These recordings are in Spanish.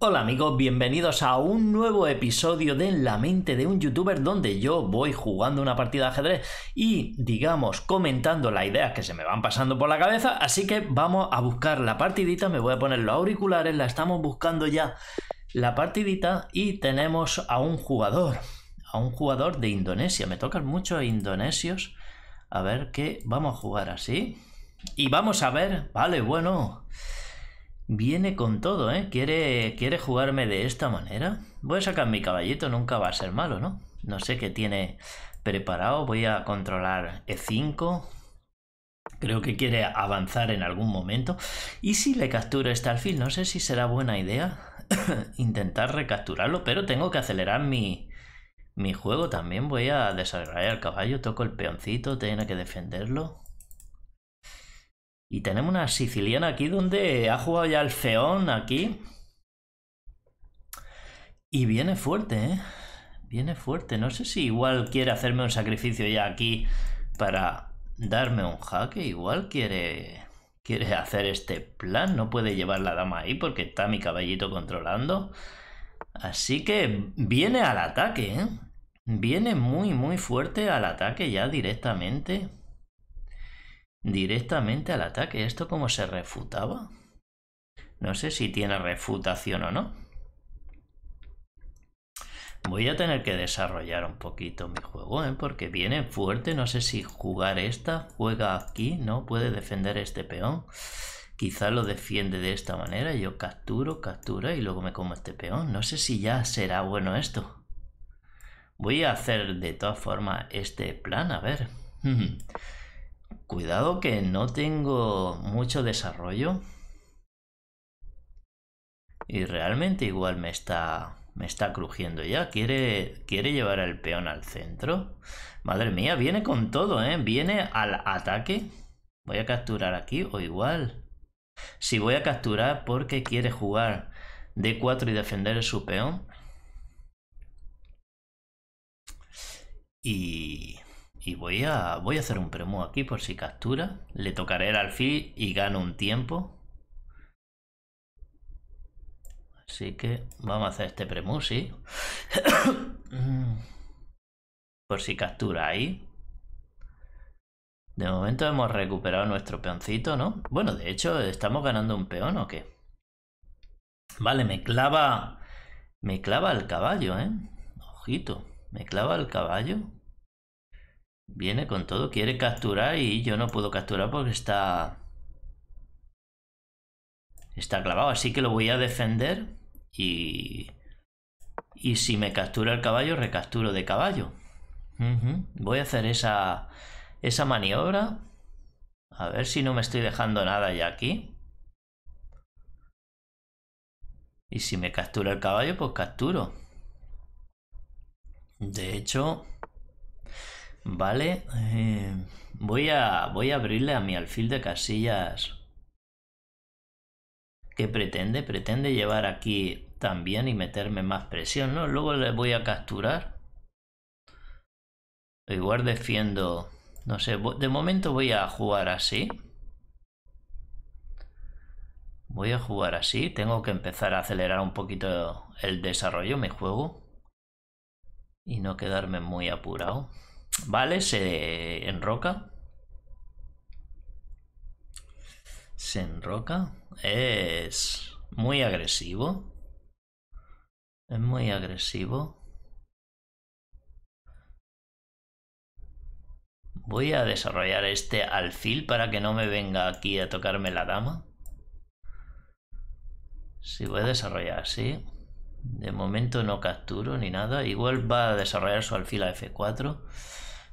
Hola amigos, bienvenidos a un nuevo episodio de La mente de un youtuber donde yo voy jugando una partida de ajedrez y digamos comentando las ideas que se me van pasando por la cabeza, así que vamos a buscar la partidita, me voy a poner los auriculares, la estamos buscando ya la partidita y tenemos a un jugador, a un jugador de Indonesia, me tocan mucho indonesios, a ver qué, vamos a jugar así y vamos a ver, vale, bueno... Viene con todo, ¿eh? ¿Quiere, ¿Quiere jugarme de esta manera? Voy a sacar mi caballito, nunca va a ser malo, ¿no? No sé qué tiene preparado. Voy a controlar E5. Creo que quiere avanzar en algún momento. Y si le capturo este alfil, no sé si será buena idea intentar recapturarlo, pero tengo que acelerar mi, juego también. Voy a desarrollar el caballo, toco el peoncito, tiene que defenderlo. Y tenemos una siciliana aquí donde ha jugado ya el feón aquí. Y viene fuerte, ¿eh? Viene fuerte. No sé si igual quiere hacerme un sacrificio ya aquí para darme un jaque. Igual quiere, quiere hacer este plan. No puede llevar la dama ahí porque está mi caballito controlando. Así que viene al ataque, ¿eh? Viene muy, muy fuerte al ataque ya directamente directamente al ataque. ¿Esto cómo se refutaba? No sé si tiene refutación o no. Voy a tener que desarrollar un poquito mi juego, ¿eh? porque viene fuerte. No sé si jugar esta, juega aquí, no puede defender este peón. Quizá lo defiende de esta manera. Yo capturo, captura y luego me como este peón. No sé si ya será bueno esto. Voy a hacer de todas formas este plan, a ver. Cuidado que no tengo mucho desarrollo. Y realmente igual me está me está crujiendo ya. Quiere, quiere llevar al peón al centro. Madre mía, viene con todo, ¿eh? Viene al ataque. Voy a capturar aquí o igual. Si voy a capturar porque quiere jugar D4 y defender su peón. Y... Y voy a, voy a hacer un premo aquí por si captura. Le tocaré el alfil y gano un tiempo. Así que vamos a hacer este premu, sí. por si captura ahí. De momento hemos recuperado nuestro peoncito, ¿no? Bueno, de hecho, ¿estamos ganando un peón o qué? Vale, me clava... Me clava el caballo, ¿eh? Ojito, me clava el caballo. Viene con todo, quiere capturar y yo no puedo capturar porque está... Está clavado, así que lo voy a defender y... Y si me captura el caballo, recapturo de caballo. Voy a hacer esa, esa maniobra. A ver si no me estoy dejando nada ya aquí. Y si me captura el caballo, pues capturo. De hecho, Vale, eh, voy, a, voy a abrirle a mi alfil de casillas. ¿Qué pretende? Pretende llevar aquí también y meterme más presión, ¿no? Luego le voy a capturar. Igual defiendo... No sé, de momento voy a jugar así. Voy a jugar así. Tengo que empezar a acelerar un poquito el desarrollo, mi juego. Y no quedarme muy apurado. ¿Vale? Se enroca. Se enroca. Es muy agresivo. Es muy agresivo. Voy a desarrollar este alfil para que no me venga aquí a tocarme la dama. Si voy a desarrollar, sí. De momento no capturo ni nada. Igual va a desarrollar su alfil a F4.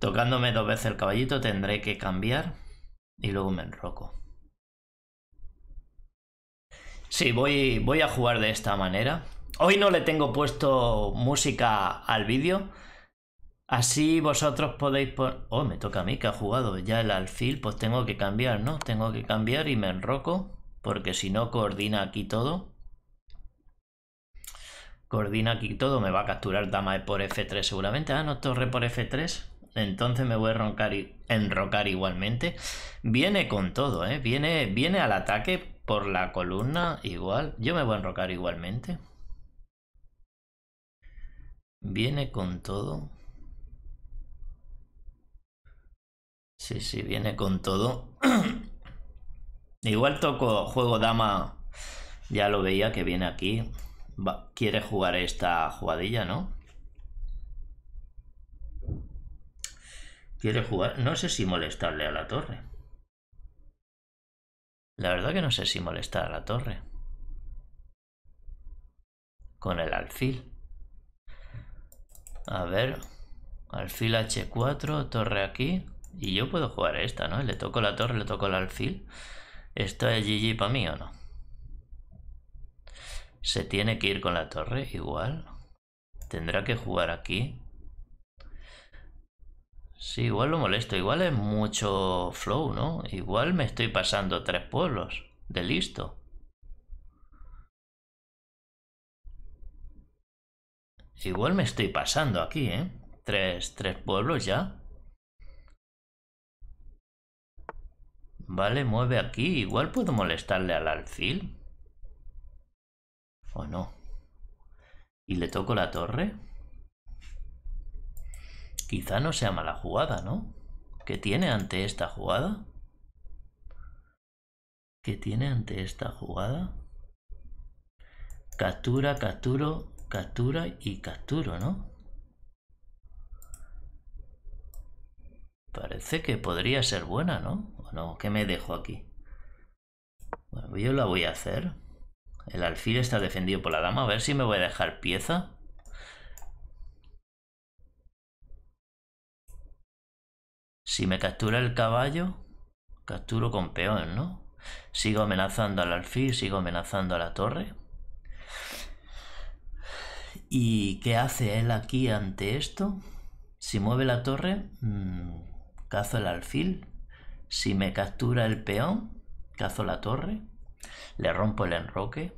Tocándome dos veces el caballito tendré que cambiar y luego me enroco. Sí, voy, voy a jugar de esta manera. Hoy no le tengo puesto música al vídeo. Así vosotros podéis poner... Oh, me toca a mí que ha jugado ya el alfil. Pues tengo que cambiar, ¿no? Tengo que cambiar y me enroco. Porque si no coordina aquí todo. Coordina aquí todo. Me va a capturar dama e por F3 seguramente. Ah, no, torre por F3 entonces me voy a enrocar igualmente. Viene con todo, ¿eh? Viene, viene al ataque por la columna igual. Yo me voy a enrocar igualmente. Viene con todo. Sí, sí, viene con todo. igual toco juego dama. Ya lo veía que viene aquí. quiere jugar esta jugadilla, ¿no? quiere jugar. No sé si molestarle a la torre. La verdad que no sé si molestar a la torre. Con el alfil. A ver. Alfil H4, torre aquí. Y yo puedo jugar esta, ¿no? Le toco la torre, le toco el alfil. ¿Esto es GG para mí o no? Se tiene que ir con la torre, igual. Tendrá que jugar aquí. Sí, igual lo molesto, igual es mucho flow, ¿no? Igual me estoy pasando tres pueblos de listo. Igual me estoy pasando aquí, ¿eh? Tres, tres pueblos ya. Vale, mueve aquí. Igual puedo molestarle al alfil. ¿O no? ¿Y le toco la torre? Quizá no sea mala jugada, ¿no? ¿Qué tiene ante esta jugada? ¿Qué tiene ante esta jugada? Captura, capturo, captura y capturo, ¿no? Parece que podría ser buena, ¿no? ¿O no? ¿Qué me dejo aquí? Bueno, yo la voy a hacer. El alfil está defendido por la dama. A ver si me voy a dejar pieza. Si me captura el caballo, capturo con peón, ¿no? Sigo amenazando al alfil, sigo amenazando a la torre. ¿Y qué hace él aquí ante esto? Si mueve la torre, mm, cazo el alfil. Si me captura el peón, cazo la torre. Le rompo el enroque.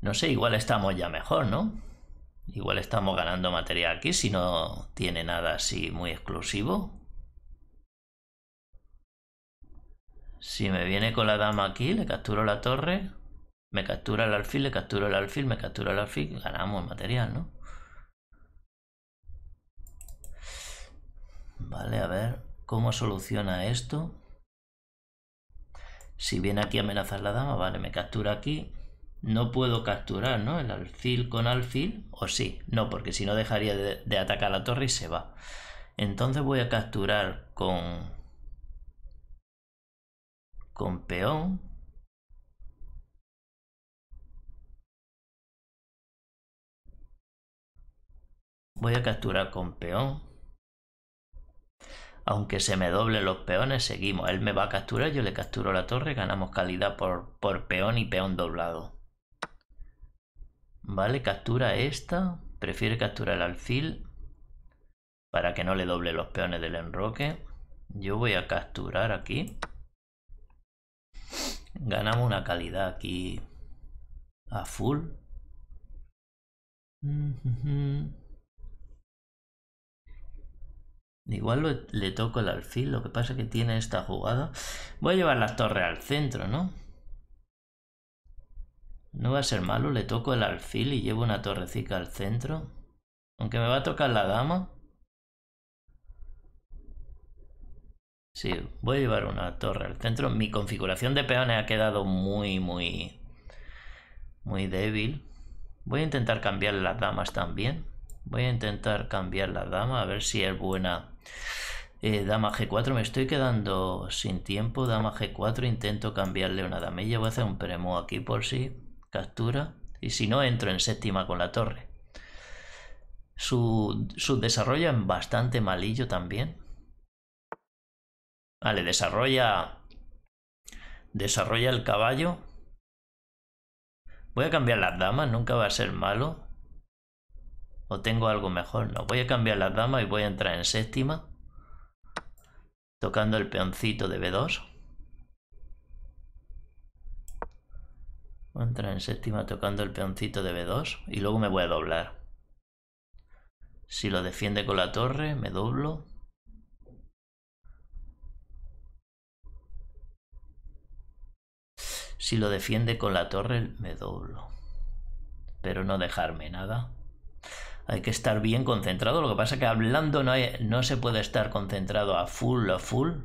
No sé, igual estamos ya mejor, ¿no? Igual estamos ganando material aquí si no tiene nada así muy exclusivo. Si me viene con la dama aquí, le capturo la torre, me captura el alfil, le capturo el alfil, me captura el alfil, ganamos material, ¿no? Vale, a ver cómo soluciona esto. Si viene aquí a amenazar la dama, vale, me captura aquí, no puedo capturar, ¿no? El alfil con alfil, o sí, no, porque si no dejaría de, atacar la torre y se va. Entonces voy a capturar con... con peón. Voy a capturar con peón. Aunque se me doble los peones, seguimos. Él me va a capturar, yo le capturo la torre, ganamos calidad por, por peón y peón doblado. Vale, captura esta. Prefiere capturar el alfil para que no le doble los peones del enroque. Yo voy a capturar aquí. Ganamos una calidad aquí a full. Igual le toco el alfil, lo que pasa es que tiene esta jugada. Voy a llevar las torres al centro, ¿no? No va a ser malo, le toco el alfil y llevo una torrecica al centro. Aunque me va a tocar la dama. Sí, voy a llevar una torre al centro. Mi configuración de peones ha quedado muy, muy, muy débil. Voy a intentar cambiar las damas también. Voy a intentar cambiar la dama, a ver si es buena. Eh, dama G4, me estoy quedando sin tiempo. Dama G4, intento cambiarle una dama. damilla. Voy a hacer un premo aquí por si captura, y si no, entro en séptima con la torre. Su, su desarrolla bastante malillo también. Vale, desarrolla. Desarrolla el caballo. Voy a cambiar las damas, nunca va a ser malo. ¿O tengo algo mejor? No, voy a cambiar las damas y voy a entrar en séptima. Tocando el peoncito de B2. Entra en séptima tocando el peoncito de B2 y luego me voy a doblar. Si lo defiende con la torre, me doblo. Si lo defiende con la torre, me doblo. Pero no dejarme nada. Hay que estar bien concentrado. Lo que pasa es que hablando no, hay, no se puede estar concentrado a full, a full.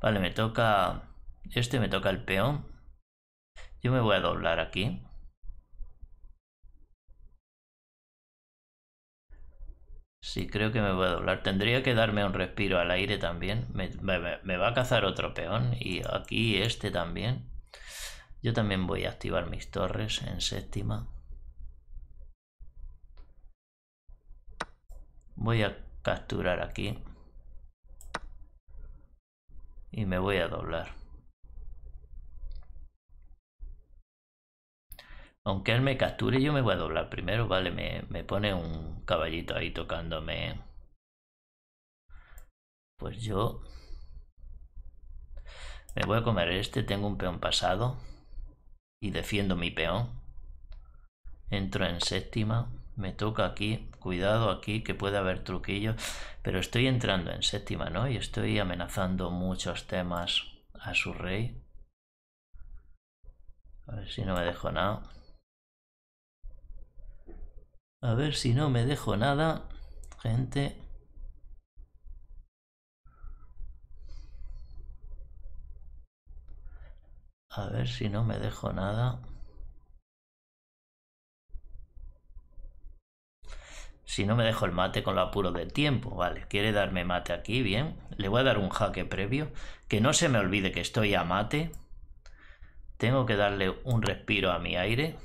Vale, me toca... Este me toca el peón. Yo me voy a doblar aquí. Sí, creo que me voy a doblar. Tendría que darme un respiro al aire también. Me, va a cazar otro peón y aquí este también. Yo también voy a activar mis torres en séptima. Voy a capturar aquí. Y me voy a doblar. Aunque él me capture, yo me voy a doblar primero. Vale, me, me pone un caballito ahí tocándome. Pues yo... Me voy a comer este, tengo un peón pasado. Y defiendo mi peón. Entro en séptima. Me toca aquí. Cuidado aquí, que puede haber truquillo. Pero estoy entrando en séptima, ¿no? Y estoy amenazando muchos temas a su rey. A ver si no me dejo nada. A ver si no me dejo nada, gente. A ver si no me dejo nada. Si no me dejo el mate con lo apuro del tiempo, vale. Quiere darme mate aquí, bien. Le voy a dar un jaque previo. Que no se me olvide que estoy a mate. Tengo que darle un respiro a mi aire.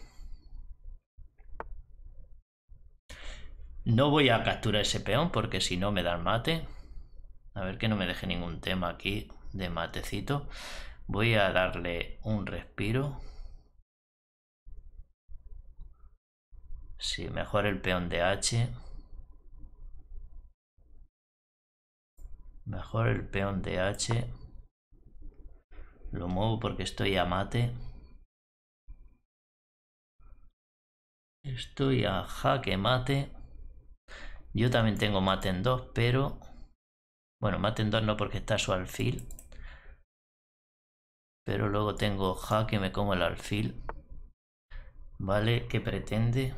No voy a capturar ese peón porque si no me dan mate. A ver que no me deje ningún tema aquí de matecito. Voy a darle un respiro. Sí, mejor el peón de H. Mejor el peón de H. Lo muevo porque estoy a mate. Estoy a jaque mate. Yo también tengo mate en 2, pero... Bueno, mate en 2 no porque está su alfil. Pero luego tengo ja que me como el alfil. ¿Vale? ¿Qué pretende?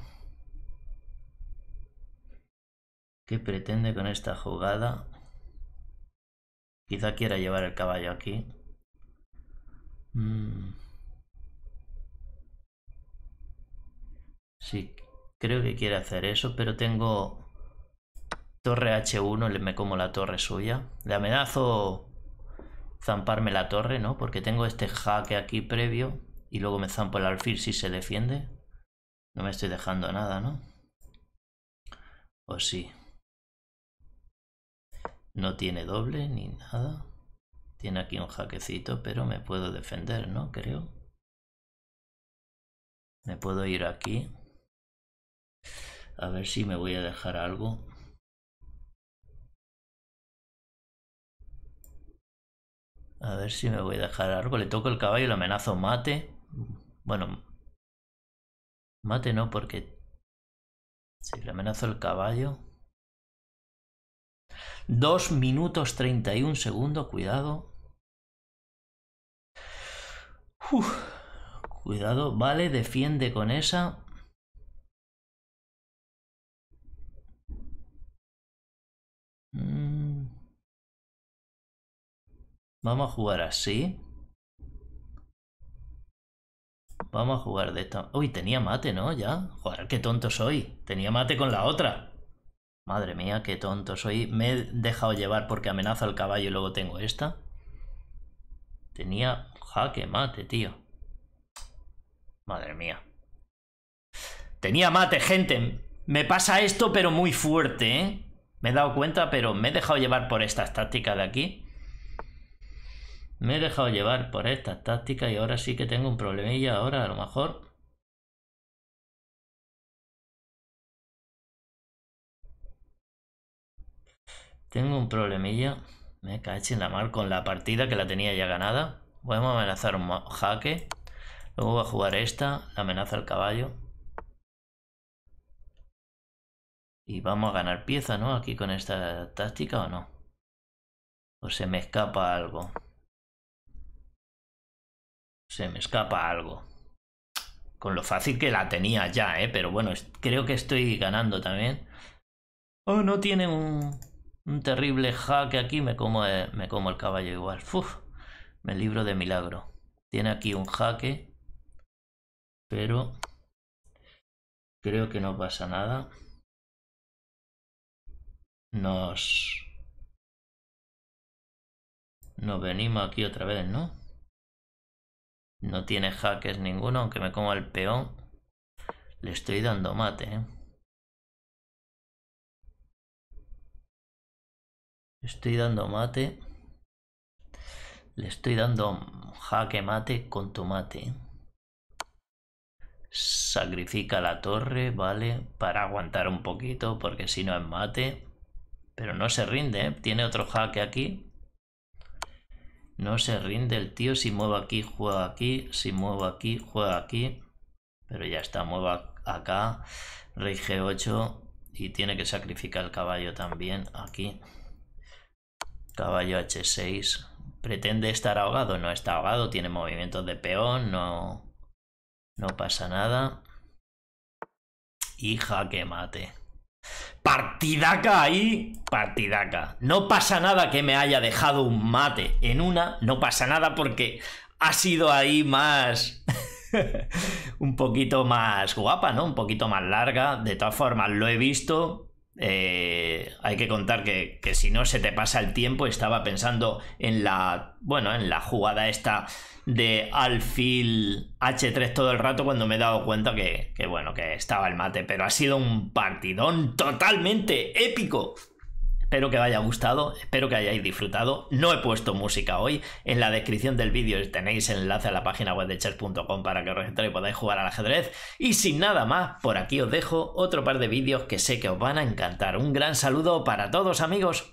¿Qué pretende con esta jugada? Quizá quiera llevar el caballo aquí. Mm. Sí, creo que quiere hacer eso, pero tengo Torre H1, le me como la torre suya. Le amenazo zamparme la torre, ¿no? Porque tengo este jaque aquí previo y luego me zampo el alfil si se defiende. No me estoy dejando nada, ¿no? O pues sí. No tiene doble ni nada. Tiene aquí un jaquecito, pero me puedo defender, ¿no? Creo. Me puedo ir aquí. A ver si me voy a dejar algo. A ver si me voy a dejar algo. Le toco el caballo, y le amenazo mate. Bueno. Mate no, porque... Si le amenazo el caballo... Dos minutos un segundos, cuidado. cuidado, vale, defiende con esa. Vamos a jugar así. Vamos a jugar de esta... Uy, tenía mate, ¿no? Ya. Joder, qué tonto soy. Tenía mate con la otra. Madre mía, qué tonto soy. Me he dejado llevar porque amenaza al caballo y luego tengo esta. Tenía jaque mate, tío. Madre mía. Tenía mate, gente. Me pasa esto, pero muy fuerte, ¿eh? Me he dado cuenta, pero me he dejado llevar por estas tácticas de aquí. Me he dejado llevar por esta tácticas y ahora sí que tengo un problemilla. Ahora a lo mejor... Tengo un problemilla. Me caché en la mar con la partida que la tenía ya ganada. a amenazar un jaque. Luego voy a jugar esta, la amenaza al caballo. Y vamos a ganar pieza, ¿no? Aquí con esta táctica o no. O se me escapa algo se me escapa algo. Con lo fácil que la tenía ya, ¿eh? Pero bueno, creo que estoy ganando también. Oh, no tiene un, un terrible jaque aquí. Eh, me como, el caballo igual. Uf, me libro de milagro. Tiene aquí un jaque. Pero creo que no pasa nada. Nos... Nos venimos aquí otra vez, ¿no? No tiene jaques ninguno, aunque me coma el peón. Le estoy dando mate, ¿eh? Le Estoy dando mate. Le estoy dando jaque mate con mate. Sacrifica la torre, ¿vale? Para aguantar un poquito, porque si no es mate. Pero no se rinde, ¿eh? Tiene otro jaque aquí. No se rinde el tío si muevo aquí, juega aquí, si muevo aquí, juega aquí. Pero ya está, muevo acá, rey g8 y tiene que sacrificar el caballo también aquí. Caballo h6. ¿Pretende estar ahogado? No está ahogado, tiene movimientos de peón, no, no pasa nada. Hija que mate. Partidaca ahí, partidaca. No pasa nada que me haya dejado un mate en una, no pasa nada porque ha sido ahí más... un poquito más guapa, ¿no? Un poquito más larga. De todas formas, lo he visto, eh, hay que contar que, si no se te pasa el tiempo, estaba pensando en la, bueno, en la jugada esta de alfil H3 todo el rato cuando me he dado cuenta que, que bueno, que estaba el mate, pero ha sido un partidón totalmente épico. Espero que os haya gustado, espero que hayáis disfrutado. No he puesto música hoy. En la descripción del vídeo tenéis el enlace a la página web de chess.com para que os registréis y podáis jugar al ajedrez. Y sin nada más, por aquí os dejo otro par de vídeos que sé que os van a encantar. Un gran saludo para todos amigos.